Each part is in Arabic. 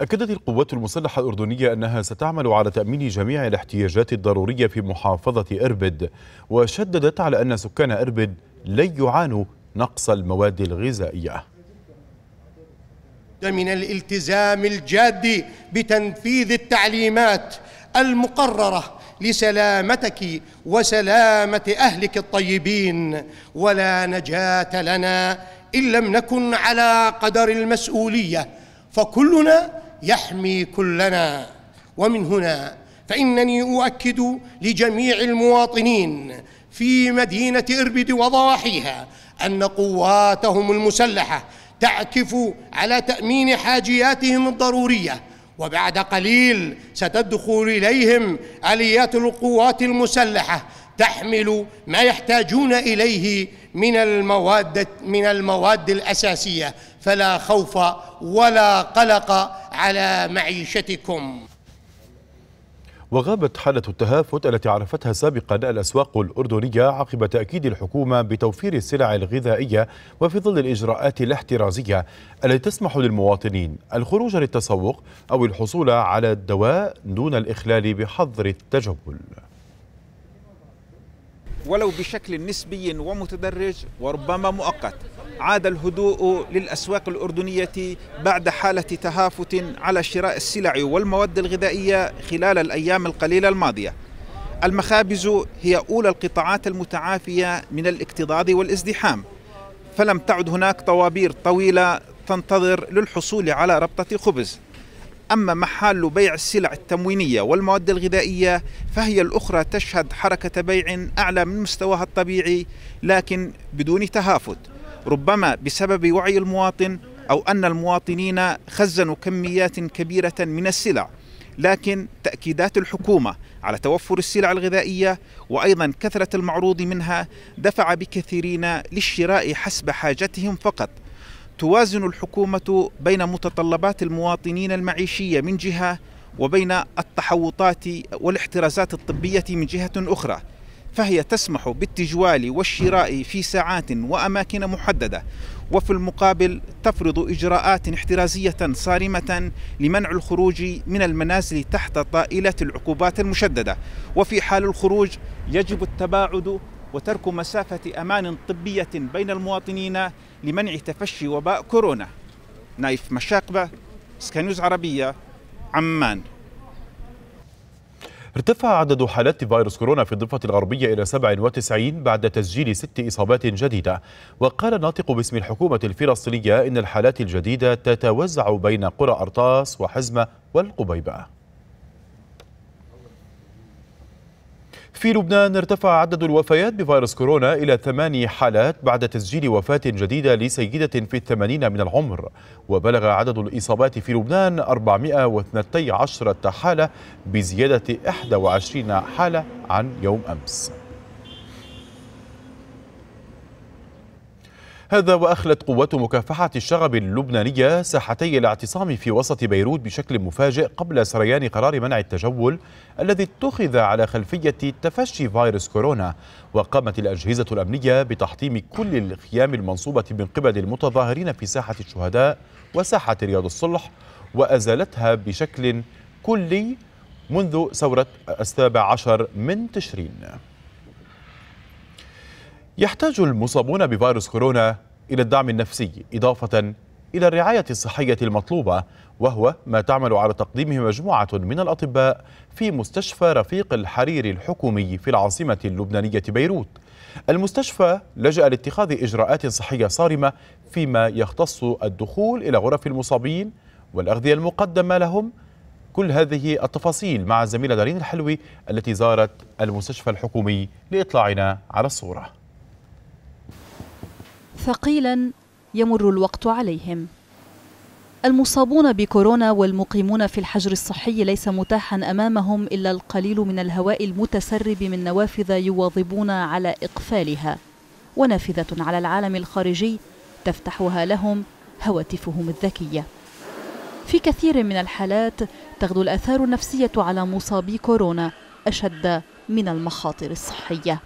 أكدت القوات المسلحة الأردنية أنها ستعمل على تأمين جميع الاحتياجات الضرورية في محافظة إربد وشددت على أن سكان إربد لن يعانوا نقص المواد الغذائية من الالتزام الجاد بتنفيذ التعليمات المقرره لسلامتك وسلامة أهلك الطيبين ولا نجاة لنا إن لم نكن على قدر المسؤولية فكلنا يحمي كلنا ومن هنا فانني اؤكد لجميع المواطنين في مدينه اربد وضواحيها ان قواتهم المسلحه تعكف على تامين حاجياتهم الضروريه وبعد قليل ستدخل اليهم اليات القوات المسلحه تحمل ما يحتاجون اليه من المواد من المواد الاساسيه فلا خوف ولا قلق على معيشتكم وغابت حالة التهافت التي عرفتها سابقا الأسواق الأردنية عقب تأكيد الحكومة بتوفير السلع الغذائية وفي ظل الإجراءات الاحترازية التي تسمح للمواطنين الخروج للتسوق أو الحصول على الدواء دون الإخلال بحظر التجول ولو بشكل نسبي ومتدرج وربما مؤقت عاد الهدوء للأسواق الأردنية بعد حالة تهافت على شراء السلع والمواد الغذائية خلال الأيام القليلة الماضية المخابز هي أولى القطاعات المتعافية من الاكتضاض والازدحام فلم تعد هناك طوابير طويلة تنتظر للحصول على ربطة خبز أما محال بيع السلع التموينية والمواد الغذائية فهي الأخرى تشهد حركة بيع أعلى من مستواها الطبيعي لكن بدون تهافت ربما بسبب وعي المواطن أو أن المواطنين خزنوا كميات كبيرة من السلع لكن تأكيدات الحكومة على توفر السلع الغذائية وأيضا كثرة المعروض منها دفع بكثيرين للشراء حسب حاجتهم فقط توازن الحكومة بين متطلبات المواطنين المعيشية من جهة وبين التحوطات والاحترازات الطبية من جهة أخرى فهي تسمح بالتجوال والشراء في ساعات وأماكن محددة وفي المقابل تفرض إجراءات احترازية صارمة لمنع الخروج من المنازل تحت طائلة العقوبات المشددة وفي حال الخروج يجب التباعد وترك مسافة أمان طبية بين المواطنين لمنع تفشي وباء كورونا نايف مشاقبة سكانيوز عربية عمان ارتفع عدد حالات فيروس كورونا في الضفة الغربية إلى 97 بعد تسجيل ست إصابات جديدة وقال الناطق باسم الحكومة الفلسطينية إن الحالات الجديدة تتوزع بين قرى أرطاس وحزمة والقبيبة في لبنان ارتفع عدد الوفيات بفيروس كورونا إلى ثماني حالات بعد تسجيل وفاة جديدة لسيدة في الثمانين من العمر وبلغ عدد الإصابات في لبنان 412 حالة بزيادة 21 حالة عن يوم أمس هذا وأخلت قوات مكافحة الشغب اللبنانية ساحتي الاعتصام في وسط بيروت بشكل مفاجئ قبل سريان قرار منع التجول الذي اتخذ على خلفية تفشي فيروس كورونا وقامت الأجهزة الأمنية بتحطيم كل الخيام المنصوبة من قبل المتظاهرين في ساحة الشهداء وساحة رياض الصلح وأزالتها بشكل كلي منذ ثورة السابع عشر من تشرين يحتاج المصابون بفيروس كورونا إلى الدعم النفسي إضافة إلى الرعاية الصحية المطلوبة وهو ما تعمل على تقديمه مجموعة من الأطباء في مستشفى رفيق الحرير الحكومي في العاصمة اللبنانية بيروت المستشفى لجأ لاتخاذ إجراءات صحية صارمة فيما يختص الدخول إلى غرف المصابين والأغذية المقدمة لهم كل هذه التفاصيل مع الزميلة دارين الحلوي التي زارت المستشفى الحكومي لإطلاعنا على الصورة ثقيلا يمر الوقت عليهم المصابون بكورونا والمقيمون في الحجر الصحي ليس متاحا امامهم الا القليل من الهواء المتسرب من نوافذ يواظبون على اقفالها ونافذه على العالم الخارجي تفتحها لهم هواتفهم الذكيه في كثير من الحالات تغدو الاثار النفسيه على مصابي كورونا اشد من المخاطر الصحيه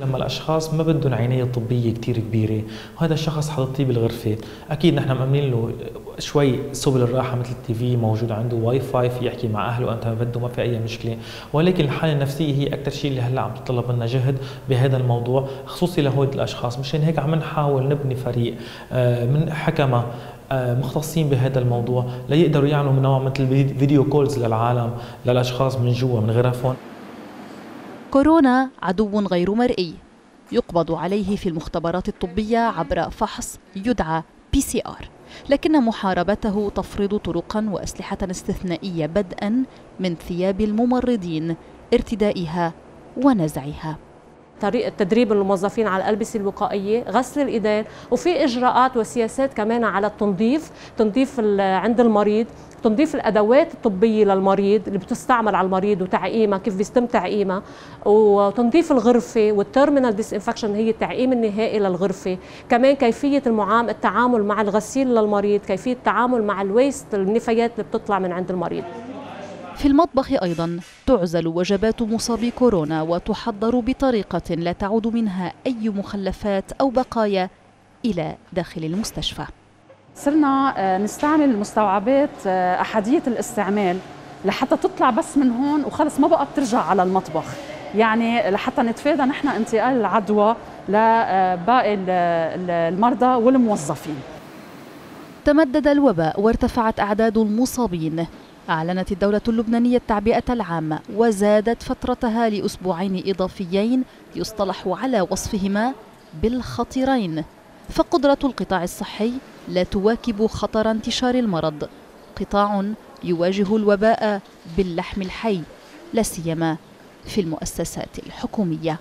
لما الاشخاص ما بدهم عنايه طبيه كثير كبيره وهذا الشخص حاططيه بالغرفه اكيد نحن مامنين له شوي سبل الراحه مثل التي في موجود عنده واي فاي في يحكي مع اهله انت ما بده ما في اي مشكله ولكن الحاله النفسيه هي اكثر شيء اللي هلا عم تطلب منا جهد بهذا الموضوع خصوصي لهول الاشخاص مشان هيك عم نحاول نبني فريق آه، من حكمه آه، مختصين بهذا الموضوع ليقدروا يعملوا نوع مثل فيديو كولز للعالم للاشخاص من جوا من غرفهم كورونا عدو غير مرئي يقبض عليه في المختبرات الطبية عبر فحص يدعى بي سي آر لكن محاربته تفرض طرقا وأسلحة استثنائية بدءا من ثياب الممرضين ارتدائها ونزعها طريقه تدريب الموظفين على الالبسه الوقائيه غسل الايدين وفي اجراءات وسياسات كمان على التنظيف تنظيف عند المريض تنظيف الادوات الطبيه للمريض اللي بتستعمل على المريض وتعقيمها كيف بيتم تعقيمها وتنظيف الغرفه والترمينال ديس انفكشن هي التعقيم النهائي للغرفه كمان كيفيه المعام التعامل مع الغسيل للمريض كيفيه التعامل مع الويست النفايات اللي بتطلع من عند المريض في المطبخ أيضا تعزل وجبات مصابي كورونا وتحضر بطريقة لا تعود منها أي مخلفات أو بقايا إلى داخل المستشفى صرنا آه، نستعمل مستوعبات أحدية آه، الاستعمال لحتى تطلع بس من هون وخلص ما بقى بترجع على المطبخ يعني لحتى نتفادى نحن انتقال العدوى لباقي آه، المرضى والموظفين تمدد الوباء وارتفعت أعداد المصابين أعلنت الدولة اللبنانية التعبئة العامة وزادت فترتها لأسبوعين إضافيين يصطلح على وصفهما بالخطيرين فقدرة القطاع الصحي لا تواكب خطر انتشار المرض قطاع يواجه الوباء باللحم الحي لا سيما في المؤسسات الحكوميه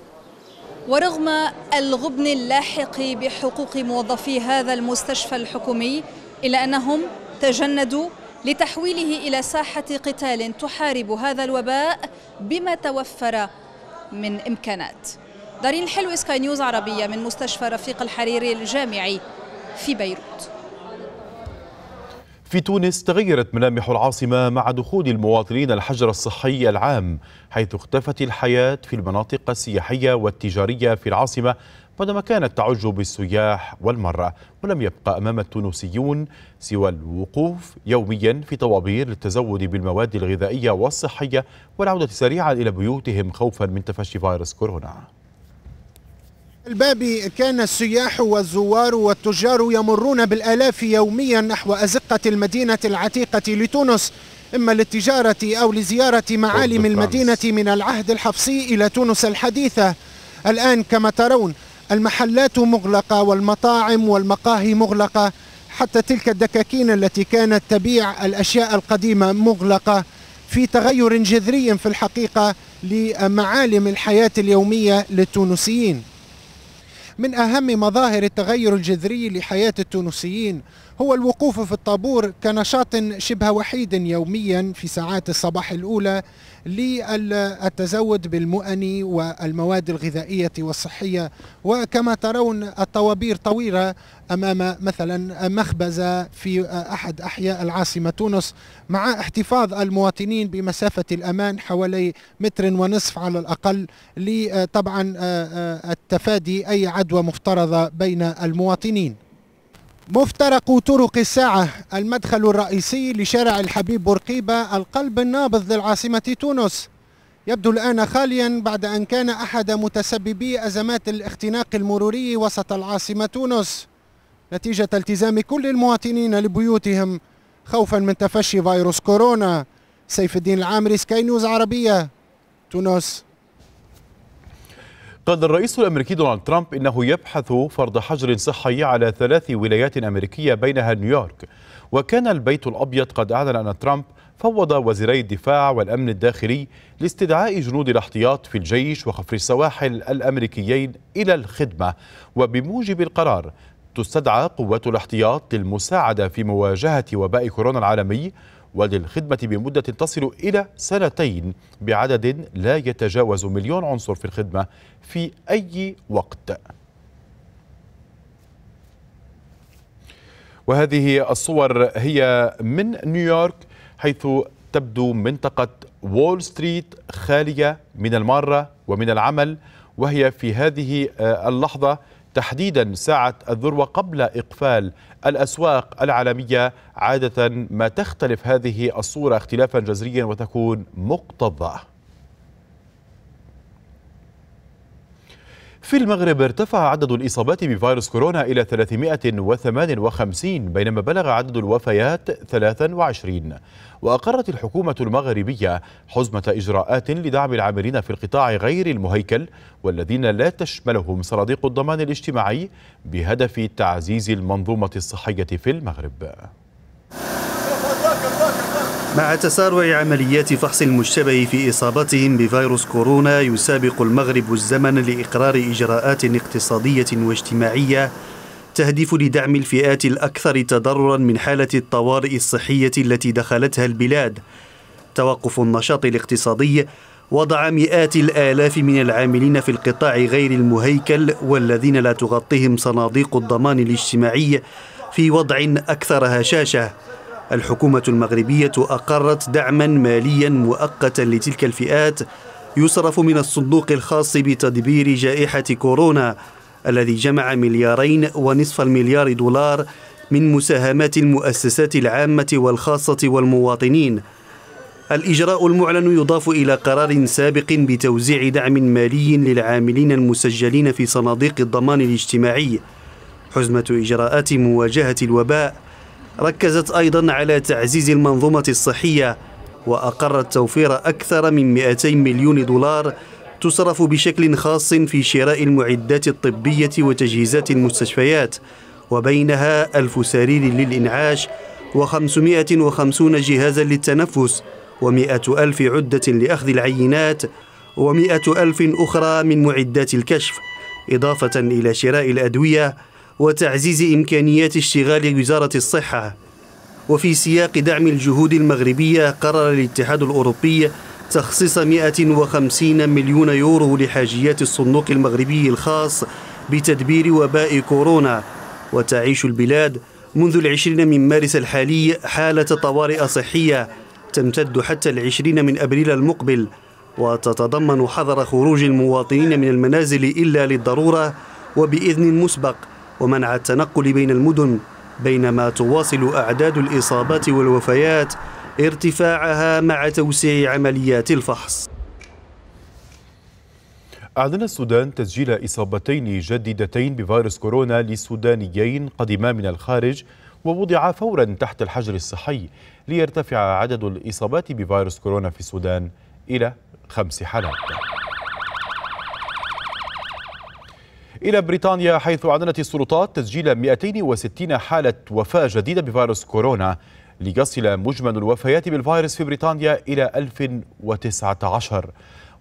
ورغم الغبن اللاحق بحقوق موظفي هذا المستشفى الحكومي إلا أنهم تجندوا لتحويله إلى ساحة قتال تحارب هذا الوباء بما توفر من إمكانات دارين الحلو سكاي نيوز عربية من مستشفى رفيق الحريري الجامعي في بيروت في تونس تغيرت ملامح العاصمة مع دخول المواطنين الحجر الصحي العام حيث اختفت الحياة في المناطق السياحية والتجارية في العاصمة بعدما كانت تعج بالسياح والمرة ولم يبقى أمام التونسيون سوى الوقوف يوميا في طوابير للتزود بالمواد الغذائية والصحية والعودة سريعا إلى بيوتهم خوفا من تفشي فيروس كورونا الباب كان السياح والزوار والتجار يمرون بالآلاف يوميا نحو أزقة المدينة العتيقة لتونس إما للتجارة أو لزيارة معالم المدينة من العهد الحفصي إلى تونس الحديثة الآن كما ترون المحلات مغلقة والمطاعم والمقاهي مغلقة حتى تلك الدكاكين التي كانت تبيع الأشياء القديمة مغلقة في تغير جذري في الحقيقة لمعالم الحياة اليومية للتونسيين من أهم مظاهر التغير الجذري لحياة التونسيين هو الوقوف في الطابور كنشاط شبه وحيد يوميا في ساعات الصباح الأولى للتزود بالمؤن والمواد الغذائية والصحية وكما ترون الطوابير طويلة أمام مثلا مخبزة في أحد أحياء العاصمة تونس مع احتفاظ المواطنين بمسافة الأمان حوالي متر ونصف على الأقل لطبعا آه، آه، التفادي أي عدوى مفترضة بين المواطنين مفترق طرق الساعة المدخل الرئيسي لشارع الحبيب بورقيبة القلب النابض للعاصمة تونس يبدو الآن خاليا بعد أن كان أحد متسببي أزمات الاختناق المروري وسط العاصمة تونس نتيجة التزام كل المواطنين لبيوتهم خوفا من تفشي فيروس كورونا سيف الدين العامري سكاي نيوز عربية تونس قال الرئيس الأمريكي دونالد ترامب إنه يبحث فرض حجر صحي على ثلاث ولايات أمريكية بينها نيويورك وكان البيت الأبيض قد أعلن أن ترامب فوض وزيري الدفاع والأمن الداخلي لاستدعاء جنود الاحتياط في الجيش وخفر السواحل الأمريكيين إلى الخدمة وبموجب القرار تستدعى قوات الاحتياط للمساعدة في مواجهة وباء كورونا العالمي وللخدمة بمدة تصل إلى سنتين بعدد لا يتجاوز مليون عنصر في الخدمة في أي وقت وهذه الصور هي من نيويورك حيث تبدو منطقة وول ستريت خالية من المارة ومن العمل وهي في هذه آه، اللحظة تحديدا ساعة الذروة قبل إقفال الأسواق العالمية عادة ما تختلف هذه الصورة اختلافا جذريا وتكون مقتضاه في المغرب ارتفع عدد الإصابات بفيروس كورونا إلى 358 بينما بلغ عدد الوفيات 23 وأقرت الحكومة المغربية حزمة إجراءات لدعم العاملين في القطاع غير المهيكل والذين لا تشملهم صناديق الضمان الاجتماعي بهدف تعزيز المنظومة الصحية في المغرب مع تسارع عمليات فحص المشتبه في إصابتهم بفيروس كورونا يسابق المغرب الزمن لإقرار إجراءات اقتصادية واجتماعية تهدف لدعم الفئات الأكثر تضررا من حالة الطوارئ الصحية التي دخلتها البلاد توقف النشاط الاقتصادي وضع مئات الآلاف من العاملين في القطاع غير المهيكل والذين لا تغطيهم صناديق الضمان الاجتماعي في وضع أكثر هشاشة الحكومة المغربية أقرت دعما ماليا مؤقتا لتلك الفئات يصرف من الصندوق الخاص بتدبير جائحة كورونا الذي جمع مليارين ونصف المليار دولار من مساهمات المؤسسات العامة والخاصة والمواطنين الإجراء المعلن يضاف إلى قرار سابق بتوزيع دعم مالي للعاملين المسجلين في صناديق الضمان الاجتماعي حزمة إجراءات مواجهة الوباء ركزت أيضا على تعزيز المنظومة الصحية وأقرت توفير أكثر من 200 مليون دولار تصرف بشكل خاص في شراء المعدات الطبية وتجهيزات المستشفيات وبينها ألف سرير للإنعاش و550 جهازا للتنفس و100 ألف عدة لأخذ العينات و100 ألف أخرى من معدات الكشف إضافة إلى شراء الأدوية وتعزيز إمكانيات اشتغال وزارة الصحة وفي سياق دعم الجهود المغربية قرر الاتحاد الأوروبي تخصيص 150 مليون يورو لحاجيات الصندوق المغربي الخاص بتدبير وباء كورونا وتعيش البلاد منذ العشرين من مارس الحالي حالة طوارئ صحية تمتد حتى العشرين من أبريل المقبل وتتضمن حظر خروج المواطنين من المنازل إلا للضرورة وبإذن مسبق ومنع التنقل بين المدن بينما تواصل أعداد الإصابات والوفيات ارتفاعها مع توسيع عمليات الفحص أعلن السودان تسجيل إصابتين جديدتين بفيروس كورونا لسودانيين قدما من الخارج ووضع فورا تحت الحجر الصحي ليرتفع عدد الإصابات بفيروس كورونا في السودان إلى خمس حالات إلى بريطانيا حيث أعلنت السلطات تسجيل 260 حالة وفاة جديدة بفيروس كورونا ليصل مجمل الوفيات بالفيروس في بريطانيا إلى 1019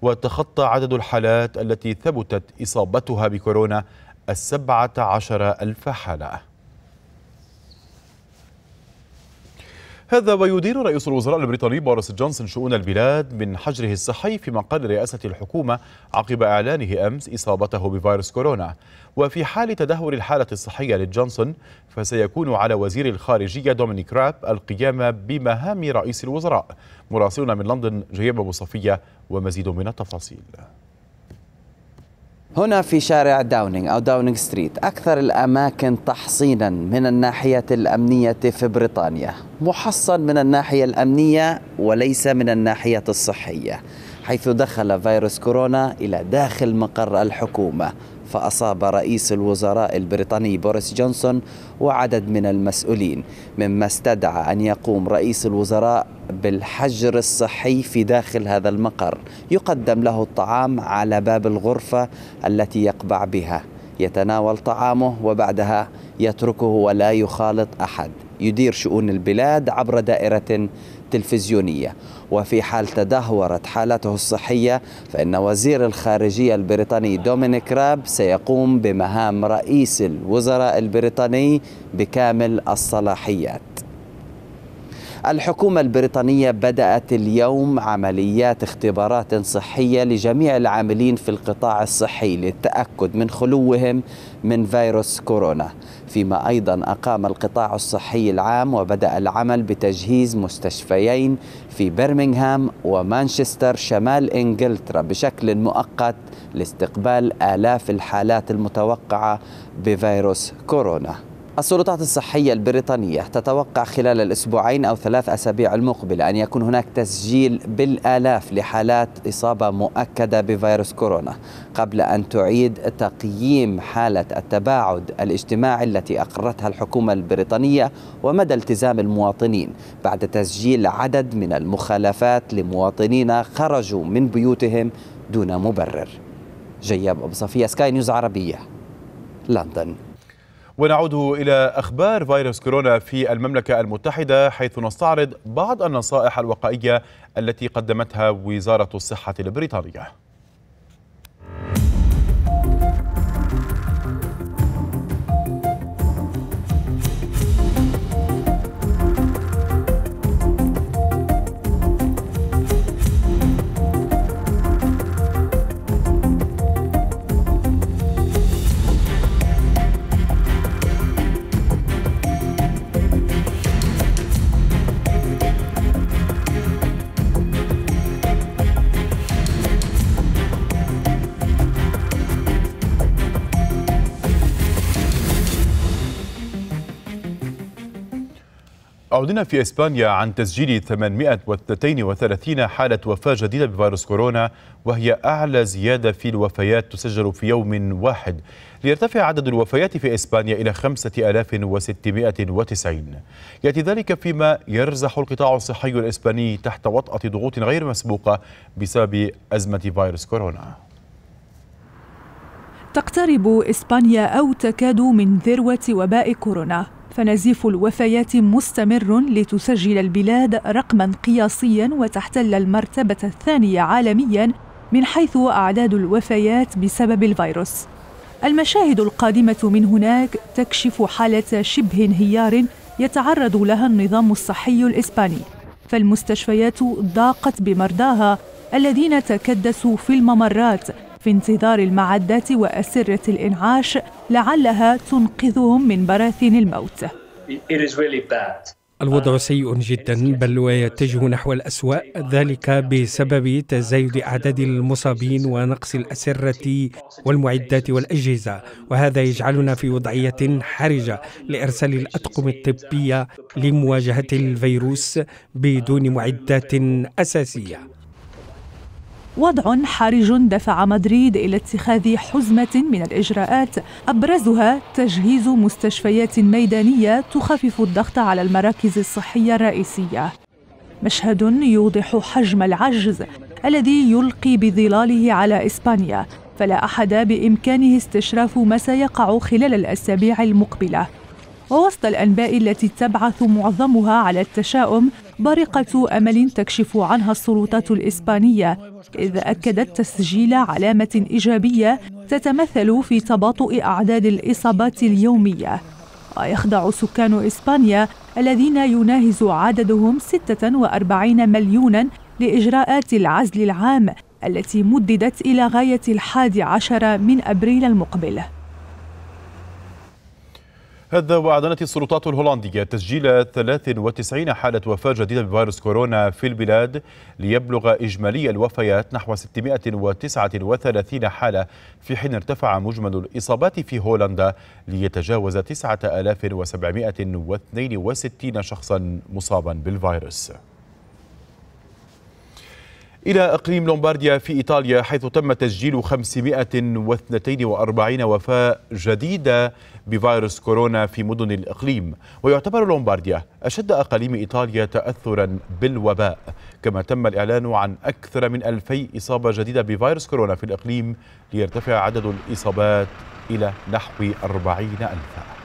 وتخطى عدد الحالات التي ثبتت إصابتها بكورونا السبعة عشر ألف حالة هذا ويدير رئيس الوزراء البريطاني بوريس جونسون شؤون البلاد من حجره الصحي في مقر رئاسة الحكومة عقب إعلانه أمس إصابته بفيروس كورونا وفي حال تدهور الحالة الصحية لجونسون فسيكون على وزير الخارجية دومينيك راب القيام بمهام رئيس الوزراء مراسلنا من لندن جيب أبو صفية ومزيد من التفاصيل هنا في شارع داونينغ أو داونينغ ستريت أكثر الأماكن تحصينا من الناحية الأمنية في بريطانيا محصن من الناحية الأمنية وليس من الناحية الصحية حيث دخل فيروس كورونا إلى داخل مقر الحكومة فأصاب رئيس الوزراء البريطاني بوريس جونسون وعدد من المسؤولين مما استدعى أن يقوم رئيس الوزراء بالحجر الصحي في داخل هذا المقر يقدم له الطعام على باب الغرفة التي يقبع بها يتناول طعامه وبعدها يتركه ولا يخالط أحد يدير شؤون البلاد عبر دائرة تلفزيونية وفي حال تدهورت حالته الصحية فإن وزير الخارجية البريطاني دومينيك راب سيقوم بمهام رئيس الوزراء البريطاني بكامل الصلاحيات الحكومة البريطانية بدأت اليوم عمليات اختبارات صحية لجميع العاملين في القطاع الصحي للتأكد من خلوهم من فيروس كورونا فيما أيضا أقام القطاع الصحي العام وبدأ العمل بتجهيز مستشفيين في برمنغهام ومانشستر شمال إنجلترا بشكل مؤقت لاستقبال آلاف الحالات المتوقعة بفيروس كورونا السلطات الصحية البريطانية تتوقع خلال الأسبوعين أو ثلاث أسابيع المقبلة أن يكون هناك تسجيل بالآلاف لحالات إصابة مؤكدة بفيروس كورونا قبل أن تعيد تقييم حالة التباعد الاجتماعي التي أقرتها الحكومة البريطانية ومدى التزام المواطنين بعد تسجيل عدد من المخالفات لمواطنين خرجوا من بيوتهم دون مبرر جياب أبو صفية سكاي نيوز عربية لندن ونعود إلى أخبار فيروس كورونا في المملكة المتحدة حيث نستعرض بعض النصائح الوقائية التي قدمتها وزارة الصحة البريطانية عودنا في إسبانيا عن تسجيل 832 حالة وفاة جديدة بفيروس كورونا وهي أعلى زيادة في الوفيات تسجل في يوم واحد ليرتفع عدد الوفيات في إسبانيا إلى 5690 يأتي ذلك فيما يرزح القطاع الصحي الإسباني تحت وطأة ضغوط غير مسبوقة بسبب أزمة فيروس كورونا تقترب إسبانيا أو تكاد من ذروة وباء كورونا فنزيف الوفيات مستمر لتسجل البلاد رقما قياسيا وتحتل المرتبة الثانية عالميا من حيث أعداد الوفيات بسبب الفيروس. المشاهد القادمة من هناك تكشف حالة شبه انهيار يتعرض لها النظام الصحي الإسباني، فالمستشفيات ضاقت بمرضاها الذين تكدسوا في الممرات في انتظار المعدات وأسرة الإنعاش لعلها تنقذهم من براثين الموت الوضع سيء جدا بل ويتجه نحو الأسوأ ذلك بسبب تزايد أعداد المصابين ونقص الأسرة والمعدات والأجهزة وهذا يجعلنا في وضعية حرجة لإرسال الأطقم الطبية لمواجهة الفيروس بدون معدات أساسية وضع حرج دفع مدريد إلى اتخاذ حزمة من الإجراءات أبرزها تجهيز مستشفيات ميدانية تخفف الضغط على المراكز الصحية الرئيسية مشهد يوضح حجم العجز الذي يلقي بظلاله على إسبانيا فلا أحد بإمكانه استشراف ما سيقع خلال الأسابيع المقبلة ووسط الأنباء التي تبعث معظمها على التشاؤم بارقة أمل تكشف عنها السلطات الإسبانية إذ أكدت تسجيل علامة إيجابية تتمثل في تباطؤ أعداد الإصابات اليومية ويخضع سكان إسبانيا الذين يناهز عددهم 46 مليونا لإجراءات العزل العام التي مددت إلى غاية الحادي عشر من أبريل المقبل هذا وأعلنت السلطات الهولندية تسجيل 93 حالة وفاة جديدة بفيروس كورونا في البلاد ليبلغ إجمالي الوفيات نحو 639 حالة في حين ارتفع مجمل الإصابات في هولندا ليتجاوز 9762 شخصا مصابا بالفيروس إلى إقليم لومبارديا في إيطاليا حيث تم تسجيل 542 وفاة جديدة بفيروس كورونا في مدن الإقليم ويعتبر لومبارديا أشد أقاليم إيطاليا تأثرا بالوباء كما تم الإعلان عن أكثر من 2000 إصابة جديدة بفيروس كورونا في الإقليم ليرتفع عدد الإصابات إلى نحو أربعين ألفاً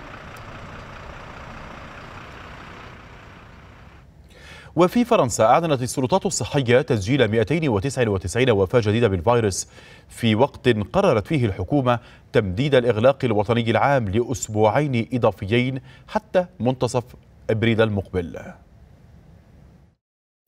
وفي فرنسا أعلنت السلطات الصحية تسجيل 299 وفاة جديدة بالفيروس في وقت قررت فيه الحكومة تمديد الإغلاق الوطني العام لأسبوعين إضافيين حتى منتصف أبريل المقبل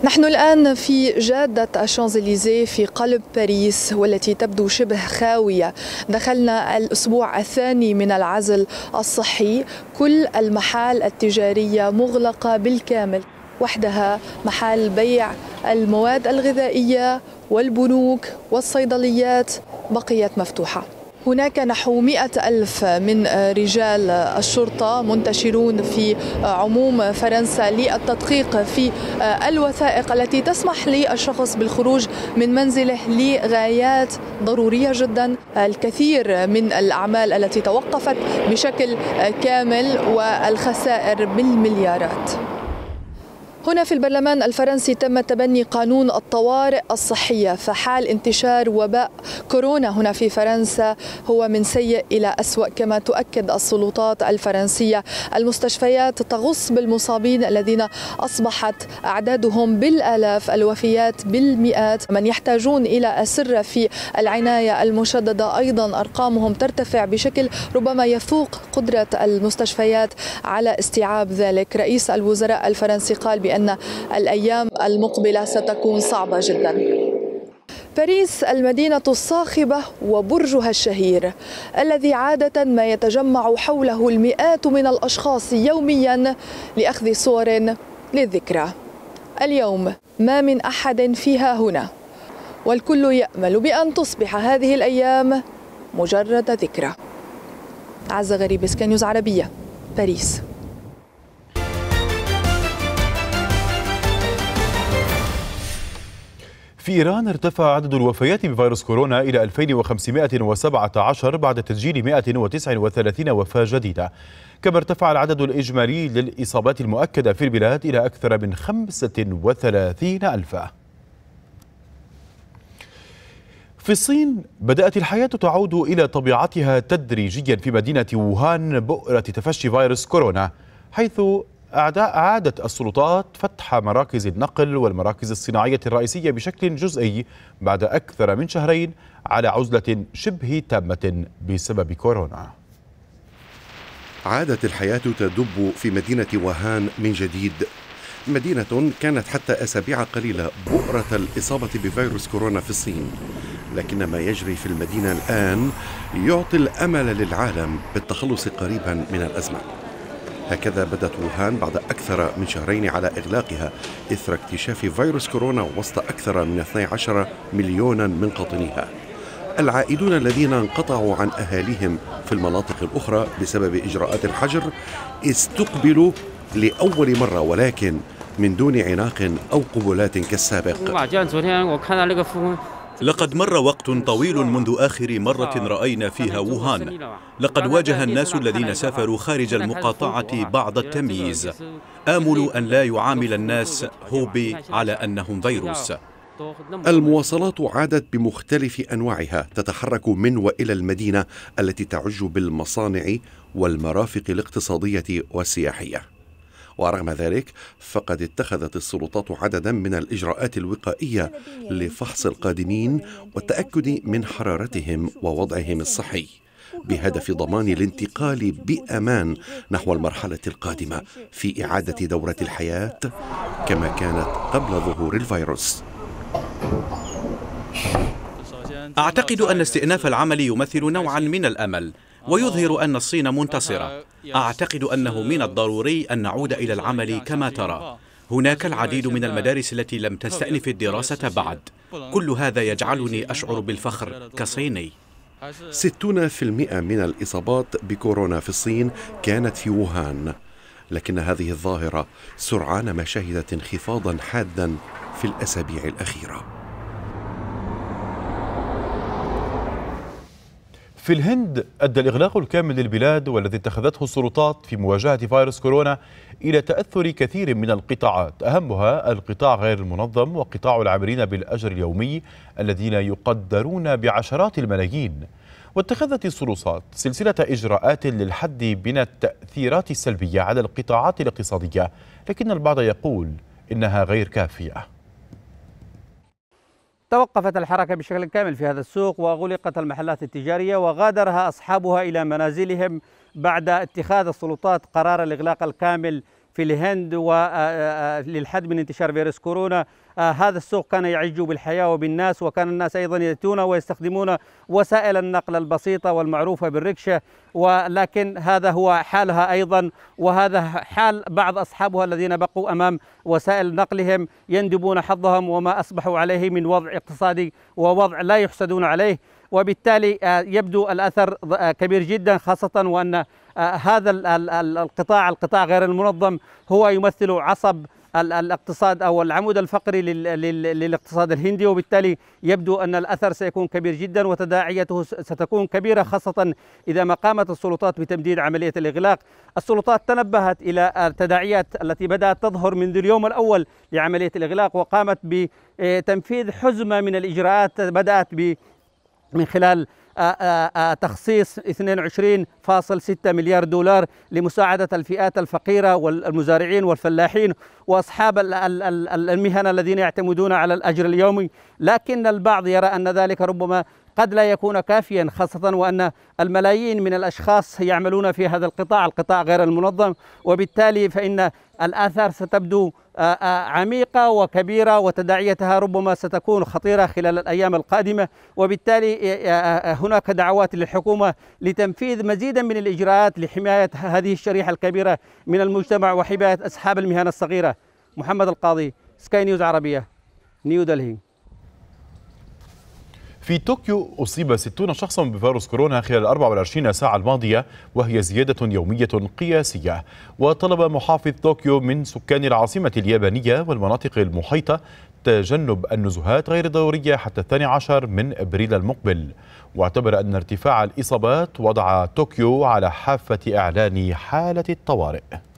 نحن الآن في جادة الشانزليزيه في قلب باريس والتي تبدو شبه خاوية دخلنا الأسبوع الثاني من العزل الصحي كل المحال التجارية مغلقة بالكامل وحدها محال بيع المواد الغذائية والبنوك والصيدليات بقيت مفتوحة هناك نحو مئة ألف من رجال الشرطة منتشرون في عموم فرنسا للتدقيق في الوثائق التي تسمح للشخص بالخروج من منزله لغايات ضرورية جدا الكثير من الأعمال التي توقفت بشكل كامل والخسائر بالمليارات هنا في البرلمان الفرنسي تم تبني قانون الطوارئ الصحية فحال انتشار وباء كورونا هنا في فرنسا هو من سيء إلى أسوأ كما تؤكد السلطات الفرنسية المستشفيات تغص بالمصابين الذين أصبحت أعدادهم بالآلاف الوفيات بالمئات من يحتاجون إلى أسرة في العناية المشددة أيضا أرقامهم ترتفع بشكل ربما يفوق قدرة المستشفيات على استيعاب ذلك رئيس الوزراء الفرنسي قال بأن بأن الأيام المقبلة ستكون صعبة جداً باريس المدينة الصاخبة وبرجها الشهير الذي عادة ما يتجمع حوله المئات من الأشخاص يوميا لأخذ صور للذكرى اليوم ما من أحد فيها هنا والكل يأمل بأن تصبح هذه الأيام مجرد ذكرى عز غريب سكان عربية باريس في إيران ارتفع عدد الوفيات بفيروس كورونا إلى 2517 بعد تسجيل 139 وفاة جديدة كما ارتفع العدد الإجمالي للإصابات المؤكدة في البلاد إلى أكثر من 35 ألفا في الصين بدأت الحياة تعود إلى طبيعتها تدريجيا في مدينة ووهان بؤرة تفشي فيروس كورونا حيث أعداء أعادت السلطات فتح مراكز النقل والمراكز الصناعية الرئيسية بشكل جزئي بعد أكثر من شهرين على عزلة شبه تامة بسبب كورونا عادت الحياة تدب في مدينة وهان من جديد مدينة كانت حتى أسابيع قليلة بؤرة الإصابة بفيروس كورونا في الصين لكن ما يجري في المدينة الآن يعطي الأمل للعالم بالتخلص قريبا من الأزمة هكذا بدت ووهان بعد أكثر من شهرين على إغلاقها إثر اكتشاف فيروس كورونا وسط أكثر من 12 مليونا من قاطنيها العائدون الذين انقطعوا عن أهاليهم في المناطق الأخرى بسبب إجراءات الحجر استقبلوا لأول مرة ولكن من دون عناق أو قبلات كالسابق لقد مر وقت طويل منذ آخر مرة رأينا فيها ووهان لقد واجه الناس الذين سافروا خارج المقاطعة بعض التمييز آمل أن لا يعامل الناس هوبي على أنهم فيروس المواصلات عادت بمختلف انواعها تتحرك من والى المدينه التي تعج بالمصانع والمرافق الاقتصاديه والسياحيه ورغم ذلك فقد اتخذت السلطات عددا من الإجراءات الوقائية لفحص القادمين والتأكد من حرارتهم ووضعهم الصحي بهدف ضمان الانتقال بامان نحو المرحله القادمه في اعاده دوره الحياه كما كانت قبل ظهور الفيروس اعتقد ان استئناف العمل يمثل نوعا من الامل ويظهر أن الصين منتصرة أعتقد أنه من الضروري أن نعود إلى العمل كما ترى هناك العديد من المدارس التي لم تستأنف الدراسة بعد كل هذا يجعلني أشعر بالفخر كصيني 60% من الإصابات بكورونا في الصين كانت في ووهان لكن هذه الظاهرة سرعان ما شهدت انخفاضا حادا في الأسابيع الأخيرة في الهند أدى الإغلاق الكامل للبلاد والذي اتخذته السلطات في مواجهة فيروس كورونا إلى تأثر كثير من القطاعات أهمها القطاع غير المنظم وقطاع العاملين بالأجر اليومي الذين يقدرون بعشرات الملايين واتخذت السلطات سلسلة إجراءات للحد من التأثيرات السلبية على القطاعات الاقتصادية لكن البعض يقول إنها غير كافية توقفت الحركة بشكل كامل في هذا السوق وغلقت المحلات التجارية وغادرها أصحابها إلى منازلهم بعد اتخاذ السلطات قرار الإغلاق الكامل في الهند للحد من انتشار فيروس كورونا آه، هذا السوق كان يعج بالحياة وبالناس وكان الناس أيضا يأتون ويستخدمون وسائل النقل البسيطة والمعروفة بالركشة ولكن هذا هو حالها أيضا وهذا حال بعض أصحابها الذين بقوا أمام وسائل نقلهم يندبون حظهم وما أصبحوا عليه من وضع اقتصادي ووضع لا يحسدون عليه وبالتالي آه، يبدو الأثر آه، كبير جدا خاصة وأن هذا القطاع القطاع غير المنظم هو يمثل عصب الاقتصاد أو العمود الفقري للاقتصاد الهندي وبالتالي يبدو أن الأثر سيكون كبير جدا وتداعياته ستكون كبيرة خاصة إذا ما قامت السلطات بتمديد عملية الإغلاق السلطات تنبهت إلى التداعيات التي بدأت تظهر منذ اليوم الأول لعملية الإغلاق وقامت بتنفيذ حزمة من الإجراءات بدأت من خلال آه، آه، آه، تخصيص 22.6 مليار دولار لمساعدة الفئات الفقيرة والمزارعين والفلاحين وأصحاب المهن الذين يعتمدون على الأجر اليومي لكن البعض يرى أن ذلك ربما قد لا يكون كافيا خاصة وأن الملايين من الأشخاص يعملون في هذا القطاع القطاع غير المنظم وبالتالي فإن الآثار ستبدو عميقة وكبيرة وتداعيتها ربما ستكون خطيرة خلال الأيام القادمة وبالتالي هناك دعوات للحكومة لتنفيذ مزيدا من الإجراءات لحماية هذه الشريحة الكبيرة من المجتمع وحماية أصحاب المهن الصغيرة محمد القاضي سكاي نيوز عربية نيو دلهي في طوكيو أصيب 60 شخصا بفيروس كورونا خلال 24 ساعة الماضية وهي زيادة يومية قياسية وطلب محافظ طوكيو من سكان العاصمة اليابانية والمناطق المحيطة تجنب النزهات غير الضرورية حتى الثاني عشر من أبريل المقبل واعتبر أن ارتفاع الإصابات وضع طوكيو على حافة إعلان حالة الطوارئ